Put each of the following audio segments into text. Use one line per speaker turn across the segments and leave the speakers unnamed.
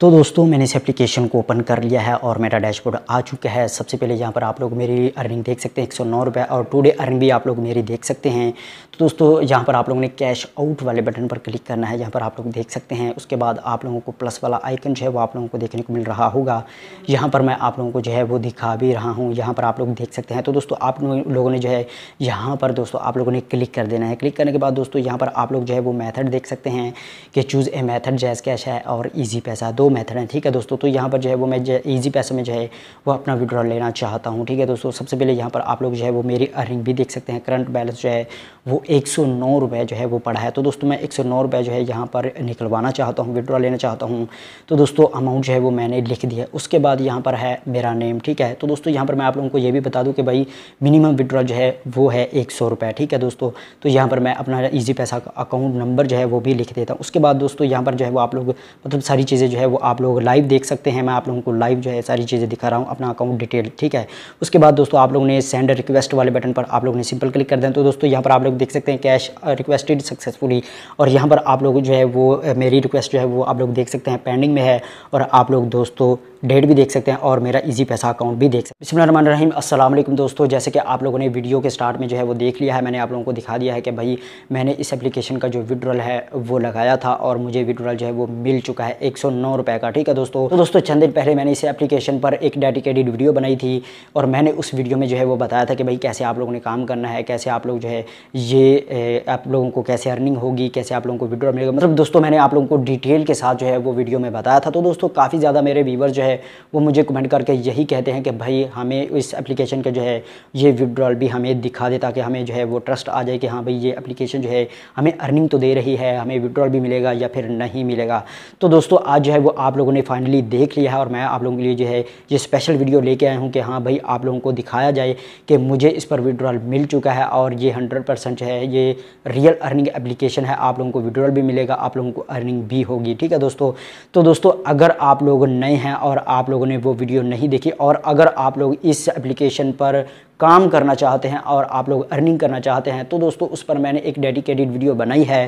तो दोस्तों मैंने इस एप्लीकेशन को ओपन कर लिया है और मेरा डैशबोर्ड आ चुका है सबसे पहले यहाँ पर आप लोग मेरी अर्निंग देख सकते हैं एक सौ नौ रुपये और टुडे अर्निंग भी आप लोग मेरी देख सकते हैं तो दोस्तों यहाँ पर आप लोगों ने कैश आउट वाले बटन पर क्लिक करना है यहाँ पर आप लोग देख सकते हैं उसके बाद आप लोगों को प्लस वाला आइकन जो है वो आप लोगों को देखने को मिल रहा होगा यहाँ पर मैं आप लोगों को जो है वो दिखा भी रहा हूँ यहाँ पर आप लोग देख सकते हैं तो दोस्तों आप लोगों ने जो है यहाँ पर दोस्तों आप लोगों ने क्लिक कर देना है क्लिक करने के बाद दोस्तों यहाँ पर आप लोग जो है वो मैथड देख सकते हैं कि choose a method Jazz cash है और ईजी पैसा दो तो मेथड हैं ठीक है दोस्तों तो यहाँ पर जो है वो मैं ईजी पैसे में जो है वो अपना विड्रॉल लेना चाहता हूँ ठीक है दोस्तों सबसे पहले यहाँ पर आप लोग जो है वो मेरी अर्निंग भी देख सकते हैं करंट बैलेंस जो है वो एक सौ जो है वो पड़ा है तो दोस्तों मैं एक सौ जो है यहाँ पर निकलवाना चाहता हूँ विड्रॉ लेना चाहता हूँ तो दोस्तों अमाउंट जो है वो मैंने लिख दिया उसके बाद यहाँ पर है मेरा नेम ठीक है तो दोस्तों यहाँ पर मैं आप लोगों को ये भी बता दूँ कि भाई मिनिमम विड्रॉ जो है वो है एक सौ रुपये ठीक है दोस्तों तो यहाँ पर मैं अपना ईजी पैसा का अकाउंट नंबर जो है वो भी लिख देता हूँ उसके बाद दोस्तों यहाँ पर जो है वो आप लोग मतलब सारी चीज़ें जो है वो आप लोग लाइव देख सकते हैं मैं आप लोगों को लाइव जो है सारी चीज़ें दिखा रहा हूँ अपना अकाउंट डिटेल ठीक है उसके बाद दोस्तों आप लोगों ने सेंड रिक्वेस्ट वाले बटन पर आप लोगों ने सिंपल क्लिक कर दें तो दोस्तों यहाँ पर आप लोग देख सकते हैं कैश रिक्वेस्टेड सक्सेसफुली और यहाँ पर आप लोग जो है वो मेरी रिक्वेस्ट जो है वो आप लोग देख सकते हैं पेंडिंग में है और आप लोग दोस्तों डेट भी देख सकते हैं और मेरा इजी पैसा अकाउंट भी देख सकते हैं बिस्मिल रहीम अस्सलाम वालेकुम दोस्तों जैसे कि आप लोगों ने वीडियो के स्टार्ट में जो है वो देख लिया है मैंने आप लोगों को दिखा दिया है कि भाई मैंने इस एप्लीकेशन का जो विड्रॉल है वो लगाया था और मुझे विड्रॉल जो है वो मिल चुका है एक सौ रुपए का ठीक है दोस्तों तो दोस्तों चंद दिन पहले मैंने इस एप्लीकेशन पर एक डेडिकेटेड वीडियो बनाई थी और मैंने उस वीडियो में जो है वो बताया था कि भाई कैसे आप लोगों ने काम करना है कैसे आप लोग जो है ये आप लोगों को कैसे अर्निंग होगी कैसे आप लोगों को विड्रॉ मिलेगा मतलब दोस्तों मैंने आप लोगों को डिटेल के साथ जो है वो वीडियो में बताया था तो दोस्तों काफ़ी ज़्यादा मेरे व्यूवर जो है वो मुझे कमेंट करके यही कहते हैं कि भाई हमें इस एप्लीकेशन का जो है ये विड्रॉल भी हमें दिखा दे ताकि हमें जो है वो ट्रस्ट आ जाए कि हाँ भाई ये एप्लीकेशन जो है हमें अर्निंग तो दे रही है हमें विड्रॉल भी मिलेगा या फिर नहीं मिलेगा तो दोस्तों आज जो है वो आप लोगों ने फाइनली देख लिया है और मैं आप लोगों के लिए जो है ये स्पेशल वीडियो लेके आया हूँ कि हाँ भाई आप लोगों को दिखाया जाए कि मुझे इस पर विड्रॉल मिल चुका है और ये हंड्रेड परसेंट है ये रियल अर्निंग एप्लीकेशन है आप लोगों को विड्रॉल भी मिलेगा आप लोगों को अर्निंग भी होगी ठीक है दोस्तों तो दोस्तों अगर आप लोग नए हैं और आप लोगों ने वो वीडियो नहीं देखी और अगर आप लोग इस एप्लीकेशन पर काम करना चाहते हैं और आप लोग अर्निंग करना चाहते हैं तो दोस्तों उस पर मैंने एक डेडिकेटेड वीडियो बनाई है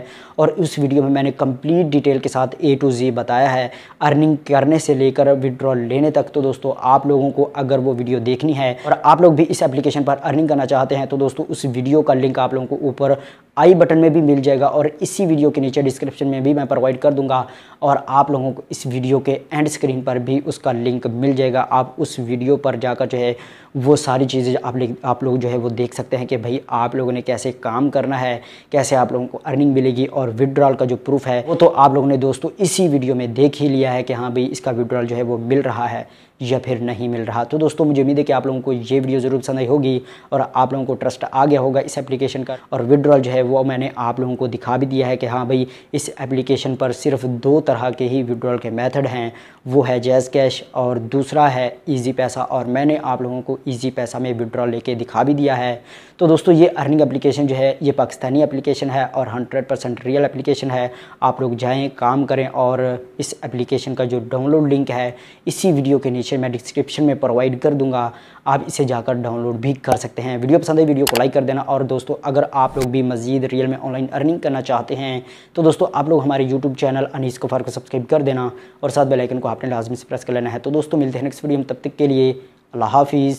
और उस वीडियो में मैंने कंप्लीट डिटेल के साथ ए टू जी बताया है अर्निंग करने से लेकर विड्रॉल लेने तक तो दोस्तों आप लोगों को अगर वो वीडियो देखनी है और आप लोग भी इस एप्लीकेशन पर अर्निंग करना चाहते हैं तो दोस्तों उस वीडियो का लिंक आप लोगों को ऊपर आई बटन में भी मिल जाएगा और इसी वीडियो के नीचे डिस्क्रिप्शन में भी मैं प्रोवाइड कर दूंगा और आप लोगों को इस वीडियो के एंड स्क्रीन पर भी उसका लिंक मिल जाएगा आप उस वीडियो पर जाकर जो है वो सारी चीज़ें आप आप लोग जो है वो देख सकते हैं कि भाई आप लोगों ने कैसे काम करना है कैसे आप लोगों को अर्निंग मिलेगी और विड्रॉल का जो प्रूफ है वो तो आप लोगों ने दोस्तों इसी वीडियो में देख ही लिया है कि हाँ भाई इसका विड्रॉल जो है वो मिल रहा है या फिर नहीं मिल रहा तो दोस्तों मुझे उम्मीद है कि आप लोगों को ये वीडियो ज़रूर पसंद आई होगी और आप लोगों को ट्रस्ट आ गया होगा इस एप्लीकेशन का और विड्रॉल जो है वो मैंने आप लोगों को दिखा भी दिया है कि हाँ भाई इस एप्लीकेशन पर सिर्फ दो तरह के ही विड्रॉल के मैथड हैं वो है जैज़ कैश और दूसरा है ईजी पैसा और मैंने आप लोगों को ईजी पैसा में विड्रॉल लेके दिखा भी दिया है तो दोस्तों ये अर्निंग एप्लीकेशन जो है ये पाकिस्तानी एप्लीकेशन है और हंड्रेड परसेंट रियल एप्लीकेशन है आप लोग जाएँ काम करें और इस एप्लीकेशन का जो डाउनलोड लिंक है इसी वीडियो के नीचे इन्फॉर्मेशन मैं डिस्क्रिप्शन में प्रोवाइड कर दूंगा आप इसे जाकर डाउनलोड भी कर सकते हैं वीडियो पसंद है वीडियो को लाइक कर देना और दोस्तों अगर आप लोग भी मजीद रियल में ऑनलाइन अर्निंग करना चाहते हैं तो दोस्तों आप लोग हमारे यूट्यूब चैनल अनिस कुफार को सब्सक्राइब कर देना और साथ बेलाइकन को आपने लाजमी से प्रेस कर लेना है तो दोस्तों मिलते हैं नेक्स्ट वीडियो में तब तक के लिए अल्लाह हाफिज़